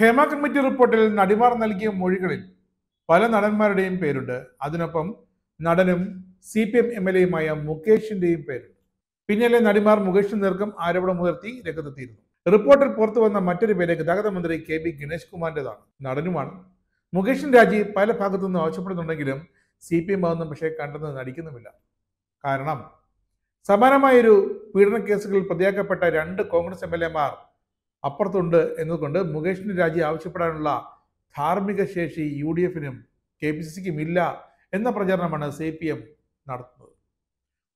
Hema committee റിപ്പോർട്ടിൽ നടിമാർ നൽകിയ മൊഴികളിൽ പല നടന്മാരുടെയും പേരുണ്ട് അതിനൊപ്പം നടനും C P M M L എയുമായ മുകേഷിന്റെയും പേരുണ്ട് പിന്നിലെ നടിമാർ മുകേഷിന് നേർക്കും ആരോപണമുയർത്തി രംഗത്തെത്തിയിരുന്നു റിപ്പോർട്ടിൽ പുറത്തു വന്ന മറ്റൊരു പേര് ഗതാഗത മന്ത്രി കെ ബി ഗണേഷ് കുമാറിൻ്റെതാണ് നടനുമാണ് മുകേഷിൻ രാജി പല ഭാഗത്തു നിന്നും ആവശ്യപ്പെടുന്നുണ്ടെങ്കിലും സി പി എം ഭാഗത്തും പക്ഷേ കണ്ടെന്ന് നടിക്കുന്നുമില്ല കാരണം സമാനമായൊരു പീഡന കേസുകളിൽ പ്രതിയാക്കപ്പെട്ട രണ്ട് കോൺഗ്രസ് എം എൽ എമാർ അപ്പുറത്തുണ്ട് എന്നതുകൊണ്ട് മുകേഷിന് രാജി ആവശ്യപ്പെടാനുള്ള ധാർമ്മിക ശേഷി യു ഡി എഫിനും കെ പി സി സിക്കും ഇല്ല എന്ന പ്രചാരണമാണ് സി പി എം നടത്തുന്നത്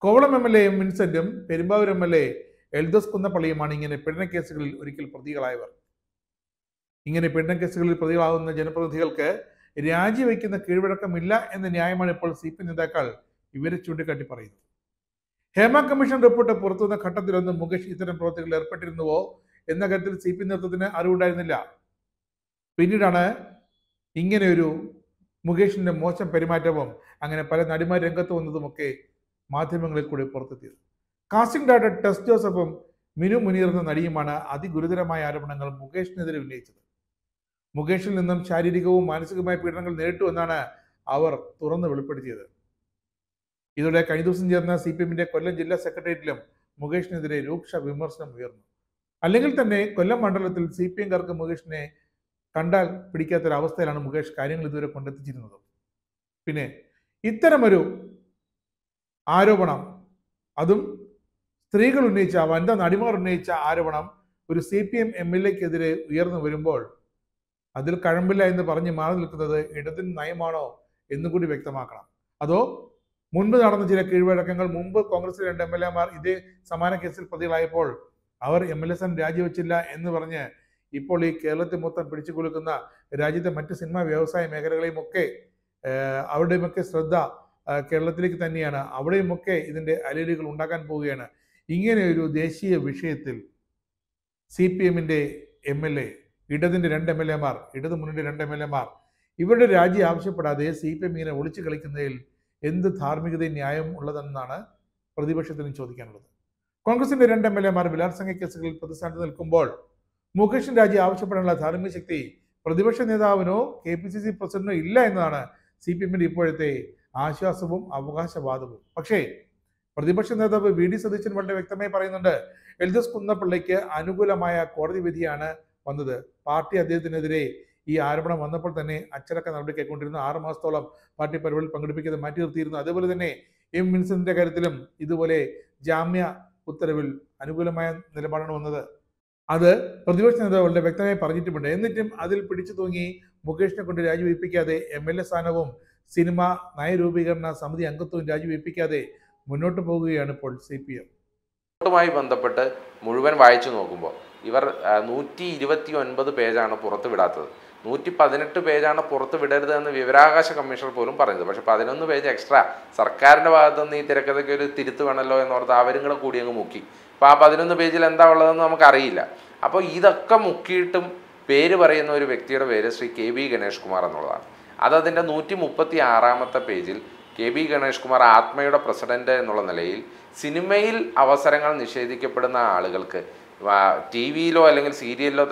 കോവളം എം എൽ എയും വിൻസെന്റും Perumbavoor M L A Eldhose കുന്നപ്പള്ളിയുമാണ് ഇങ്ങനെ പീഡനക്കേസുകളിൽ ഒരിക്കൽ പ്രതികളായവർ ഇങ്ങനെ പീഡനക്കേസുകളിൽ പ്രതികളാകുന്ന ജനപ്രതിനിധികൾക്ക് രാജിവെക്കുന്ന കീഴ്വഴക്കമില്ല എന്ന ന്യായമാണ് ഇപ്പോൾ സി പി നേതാക്കൾ ഇവരെ ചൂണ്ടിക്കാട്ടി പറയുന്നത് ഹേമ കമ്മീഷൻ റിപ്പോർട്ട് പുറത്തുവന്ന ഘട്ടത്തിലൊന്നും മുകേഷ് ഇത്തരം പ്രവർത്തികളിൽ ഏർപ്പെട്ടിരുന്നുവോ എന്ന കാര്യത്തിൽ സി പി നേതൃത്വത്തിന് അറിവുണ്ടായിരുന്നില്ല പിന്നീടാണ് ഇങ്ങനെയൊരു മുകേഷിന്റെ മോശം പെരുമാറ്റവും അങ്ങനെ പല നടിമാർ രംഗത്ത് ഒക്കെ മാധ്യമങ്ങളിൽ കൂടി പുറത്തെത്തിയത് കാസ്റ്റിംഗ് ഡയറക്ടർ ടെസ് ജോസഫും മിനു മുനീർ എന്ന നടിയുമാണ് അതിഗുരുതരമായ ആരോപണങ്ങൾ മുകേഷിനെതിരെ ഉന്നയിച്ചത് മുകേഷിൽ നിന്നും ശാരീരികവും മാനസികവുമായ പീഡനങ്ങൾ നേരിട്ടു എന്നാണ് അവർ തുറന്ന് വെളിപ്പെടുത്തിയത് ഇതോടെ കഴിഞ്ഞ ദിവസം ചേർന്ന സി പി എമ്മിന്റെ കൊല്ലം ജില്ലാ സെക്രട്ടേറിയറ്റിലും മുകേഷിനെതിരെ രൂക്ഷ വിമർശനം ഉയർന്നു അല്ലെങ്കിൽ തന്നെ കൊല്ലം മണ്ഡലത്തിൽ സി പി എംകാർക്ക് മുകേഷിനെ കണ്ടാൽ പിടിക്കാത്തൊരവസ്ഥയിലാണ് മുകേഷ് കാര്യങ്ങൾ ഇതുവരെ കൊണ്ടെത്തിച്ചിരുന്നത് പിന്നെ ഇത്തരമൊരു ആരോപണം അതും സ്ത്രീകൾ ഉന്നയിച്ച വനിതാ നടിമാർ ഉന്നയിച്ച ആരോപണം ഒരു C P M M L എക്കെതിരെ ഉയർന്നു വരുമ്പോൾ അതിൽ കഴമ്പില്ല എന്ന് പറഞ്ഞ് മാറി നിൽക്കുന്നത് ഇടതിന് നയമാണോ എന്നുകൂടി കൂടി വ്യക്തമാക്കണം അതോ മുൻപ് നടന്ന ചില കീഴ്വഴക്കങ്ങൾ മുമ്പ് കോൺഗ്രസിലെ രണ്ട് എം എൽ എമാർ ഇതേ സമാന കേസിൽ പ്രതികളായപ്പോൾ അവർ എം എൽ എസ് എം രാജിവെച്ചില്ല എന്ന് പറഞ്ഞ് ഇപ്പോൾ ഈ കേരളത്തിൽ മൊത്തം പിടിച്ചു കൊടുക്കുന്ന രാജ്യത്തെ മറ്റ് സിനിമാ വ്യവസായ മേഖലകളെയുമൊക്കെ അവരുടെയുമൊക്കെ ശ്രദ്ധ കേരളത്തിലേക്ക് തന്നെയാണ് അവിടെയുമൊക്കെ ഇതിൻ്റെ അലലുകൾ ഉണ്ടാക്കാൻ പോവുകയാണ് ഇങ്ങനെ ഒരു ദേശീയ വിഷയത്തിൽ സി പി എമ്മിൻ്റെ എം എൽ എ ഇടതിൻ്റെ രണ്ട് എം എൽ എമാർ ഇടത് മുന്നിൻ്റെ രണ്ട് എം എൽ എമാർ ഇവരുടെ രാജി ആവശ്യപ്പെടാതെ സി പി എം ഇങ്ങനെ ഒളിച്ചു കളിക്കുന്നതിൽ എന്ത് ധാർമ്മികതയും ന്യായം ഉള്ളതെന്നാണ് പ്രതിപക്ഷത്തിന് ചോദിക്കാനുള്ളത് കോൺഗ്രസിന്റെ രണ്ട് എം എൽ എമാർ ബലാത്സംഗ കേസുകളിൽ പ്രതിസ്ഥാനത്ത് നിൽക്കുമ്പോൾ മുകേഷിൻ രാജി ആവശ്യപ്പെടാനുള്ള ധാർമ്മിക ശക്തി പ്രതിപക്ഷ നേതാവിനോ കെ പി സി സി പ്രസിഡന്റിനോ ഇല്ല എന്നതാണ് സി പി എമ്മിന്റെ ഇപ്പോഴത്തെ ആശ്വാസവും അവകാശവാദവും പക്ഷേ പ്രതിപക്ഷ നേതാവ് വി ഡി സതീശൻ വളരെ വ്യക്തമായി പറയുന്നുണ്ട് എൽദസ് കുന്നപ്പിള്ളയ്ക്ക് അനുകൂലമായ കോടതി വിധിയാണ് വന്നത് പാർട്ടി അദ്ദേഹത്തിനെതിരെ ഈ ആരോപണം വന്നപ്പോൾ തന്നെ അച്ചടക്ക നടപടി കൈക്കൊണ്ടിരുന്ന ആറ് മാസത്തോളം പാർട്ടി പരിപാടിയിൽ പങ്കെടുപ്പിക്കുന്നത് മാറ്റി നിർത്തിയിരുന്നു അതുപോലെ തന്നെ എം വിൻസെന്റിന്റെ കാര്യത്തിലും ഇതുപോലെ ജാമ്യ ഉത്തരവിൽ അനുകൂലമായ നിലപാടാണ് വന്നത് അത് പ്രതിപക്ഷ നേതാവുകളുടെ വ്യക്തമായി പറഞ്ഞിട്ടുമുണ്ട് എന്നിട്ടും അതിൽ പിടിച്ചു തൂങ്ങി മുകേഷിനെ കൊണ്ട് രാജിവയ്പ്പിക്കാതെ എം എൽ എ സ്ഥാനവും സിനിമ നയരൂപീകരണ സമിതി അംഗത്വവും രാജിവയ്പ്പിക്കാതെ മുന്നോട്ട് പോകുകയാണ് ഇപ്പോൾ സി പി എം ബന്ധപ്പെട്ട് മുഴുവൻ വായിച്ചു നോക്കുമ്പോൾ ഇവർ നൂറ്റി ഇരുപത്തി ഒൻപത് പേജാണ് പുറത്തു വിടാത്തത് നൂറ്റി പതിനെട്ട് പേജാണ് പുറത്ത് വിടരുത് എന്ന് വിവരാവകാശ കമ്മീഷണർ പോലും പറഞ്ഞത് പക്ഷെ പതിനൊന്ന് പേജ് എക്സ്ട്രാ സർക്കാരിൻ്റെ ഭാഗത്തു നിന്ന് ഈ തിരക്കഥയ്ക്ക് ഒരു തിരുത്ത് വേണമല്ലോ ഓർത്ത് അവരും കൂടെ കൂടി അങ്ങ് മുക്കി അപ്പോൾ ആ പതിനൊന്ന് പേജിൽ എന്താ ഉള്ളതെന്ന് നമുക്കറിയില്ല അപ്പോൾ ഇതൊക്കെ മുക്കിയിട്ടും പേര് പറയുന്ന ഒരു വ്യക്തിയുടെ പേര് ശ്രീ കെ ബി ഗണേഷ് കുമാർ എന്നുള്ളതാണ് അതതിൻ്റെ നൂറ്റി മുപ്പത്തി ആറാമത്തെ പേജിൽ കെ ബി ഗണേഷ് കുമാർ ആത്മയുടെ പ്രസിഡന്റ് എന്നുള്ള നിലയിൽ സിനിമയിൽ അവസരങ്ങൾ നിഷേധിക്കപ്പെടുന്ന ആളുകൾക്ക് ടി വിയിലോ അല്ലെങ്കിൽ സീരിയലിലോ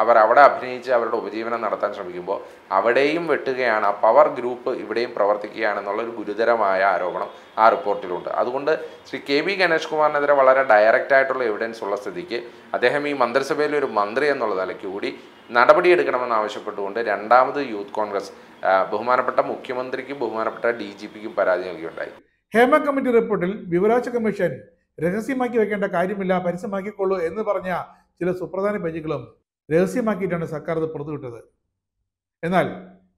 അവർ അവിടെ അഭിനയിച്ച് അവരുടെ ഉപജീവനം നടത്താൻ ശ്രമിക്കുമ്പോൾ അവിടെയും വെട്ടുകയാണ് ആ പവർ ഗ്രൂപ്പ് ഇവിടെയും പ്രവർത്തിക്കുകയാണെന്നുള്ള ഒരു ഗുരുതരമായ ആരോപണം ആ റിപ്പോർട്ടിലുണ്ട് അതുകൊണ്ട് ശ്രീ കെ വി ഗണേഷ് കുമാറിനെതിരെ വളരെ ഡയറക്റ്റ് ആയിട്ടുള്ള എവിഡൻസ് ഉള്ള സ്ഥിതിക്ക് അദ്ദേഹം ഈ മന്ത്രിസഭയിലെ ഒരു മന്ത്രി എന്നുള്ള നിലയ്ക്ക് കൂടി നടപടിയെടുക്കണമെന്ന് ആവശ്യപ്പെട്ടുകൊണ്ട് രണ്ടാമത് യൂത്ത് കോൺഗ്രസ് ബഹുമാനപ്പെട്ട മുഖ്യമന്ത്രിക്കും ബഹുമാനപ്പെട്ട ഡി ജി പിക്കും പരാതി നൽകിയുണ്ടായി ഹേമ കമ്മിറ്റി റിപ്പോർട്ടിൽ വിവരാശ കമ്മീഷൻ രഹസ്യമാക്കി വെക്കേണ്ട കാര്യമില്ല പരസ്യമാക്കിക്കൊള്ളൂ എന്ന് പറഞ്ഞ ചില സുപ്രധാന പേജുകളും രഹസ്യമാക്കിയിട്ടാണ് സർക്കാർ അത് പുറത്തുവിട്ടത് എന്നാൽ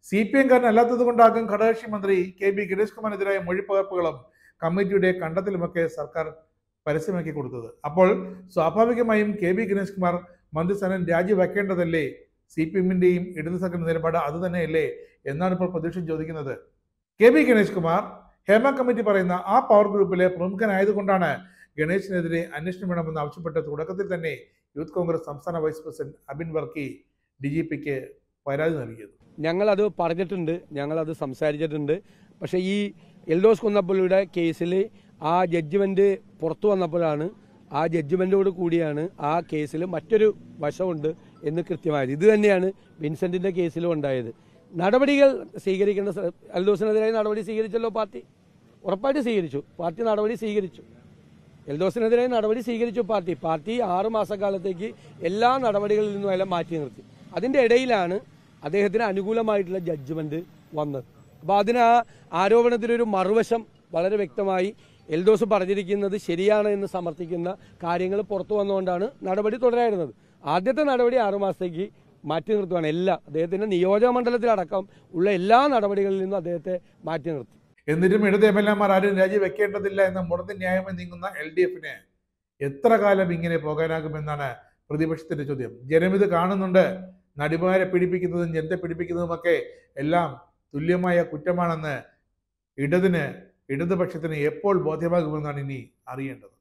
സി പി എംകാരനല്ലാത്തത് കൊണ്ടാകും ഘടകകക്ഷി മന്ത്രി കെ ബി ഗണേഷ് കുമാറിനെതിരായ മൊഴിപ്പകർപ്പുകളും കമ്മിറ്റിയുടെ കണ്ടെത്തലുമൊക്കെ സർക്കാർ പരസ്യമാക്കി കൊടുത്തത് അപ്പോൾ സ്വാഭാവികമായും കെ ബി ഗണേഷ് കുമാർ മന്ത്രിസ്ഥാനം രാജിവെക്കേണ്ടതല്ലേ സി പി എമ്മിൻ്റെയും ഇടതു സംഘടന നിലപാട് അത് തന്നെയല്ലേ എന്നാണ് ഇപ്പോൾ പ്രതീക്ഷ ചോദിക്കുന്നത് കെ ബി ഗണേഷ് കുമാർ ഹേമ കമ്മിറ്റി പറയുന്ന ആ പവർ ഗ്രൂപ്പിലെ പ്രമുഖനായതുകൊണ്ടാണ് ഗണേഷിനെതിരെ അന്വേഷണം വേണമെന്ന് ആവശ്യപ്പെട്ട് തുടക്കത്തിൽ തന്നെ യൂത്ത് കോൺഗ്രസ് സംസ്ഥാന vice president Abin Varkey D G പിക്ക് പരാതി നൽകിയത് ഞങ്ങളത് പറഞ്ഞിട്ടുണ്ട് ഞങ്ങളത് സംസാരിച്ചിട്ടുണ്ട് പക്ഷേ ഈ എൽഡോസ് കുന്നപ്പള്ളിയുടെ കേസിൽ ആ ജഡ്ജ്മെന്റ് പുറത്തു വന്നപ്പോഴാണ് ആ ജഡ്ജ്മെന്റോട് കൂടിയാണ് ആ കേസിൽ മറ്റൊരു വശമുണ്ട് എന്ന് കൃത്യമായത് ഇത് തന്നെയാണ് വിൻസെന്റിന്റെ കേസിലും ഉണ്ടായത് നടപടികൾ സ്വീകരിക്കേണ്ട എൽഡോസിനെതിരായി നടപടി സ്വീകരിച്ചല്ലോ പാർട്ടി ഉറപ്പായിട്ട് സ്വീകരിച്ചു പാർട്ടി നടപടി സ്വീകരിച്ചു എൽദോസിനെതിരെ നടപടി സ്വീകരിച്ചു പാർട്ടി പാർട്ടി കാലത്തേക്ക് എല്ലാ നടപടികളിൽ നിന്നും അയാളെ മാറ്റി നിർത്തി അതിന്റെ ഇടയിലാണ് അദ്ദേഹത്തിന് അനുകൂലമായിട്ടുള്ള ജഡ്ജ്മെന്റ് വന്നത് അപ്പോൾ അതിന് ആ ആരോപണത്തിനൊരു മറുവശം വളരെ വ്യക്തമായി എൽദോസ് പറഞ്ഞിരിക്കുന്നത് ശരിയാണ് എന്ന് സമർത്ഥിക്കുന്ന കാര്യങ്ങൾ പുറത്തു വന്നുകൊണ്ടാണ് നടപടി തുടരായിരുന്നത് ആദ്യത്തെ നടപടി ആറുമാസത്തേക്ക് മാറ്റി നിർത്തുകയാണ് എല്ലാ അദ്ദേഹത്തിൻ്റെ നിയോജക മണ്ഡലത്തിലടക്കം ഉള്ള എല്ലാ നടപടികളിൽ നിന്നും അദ്ദേഹത്തെ മാറ്റി നിർത്തി എന്നിട്ടും ഇടത് എം എൽ എമാർ ആരും രാജിവെക്കേണ്ടതില്ല എന്ന മുടന്ത് ന്യായമായി നീങ്ങുന്ന എൽ ഡി എഫിന് എത്ര കാലം ഇങ്ങനെ പോകാനാകുമെന്നാണ് പ്രതിപക്ഷത്തിന്റെ ചോദ്യം ജനം ഇത് കാണുന്നുണ്ട് നടിമാരെ പീഡിപ്പിക്കുന്നതും ജനത്തെ പീഡിപ്പിക്കുന്നതുമൊക്കെ എല്ലാം തുല്യമായ കുറ്റമാണെന്ന് ഇടതിന് ഇടതുപക്ഷത്തിന് എപ്പോൾ ബോധ്യമാകുമെന്നാണ് ഇനി അറിയേണ്ടത്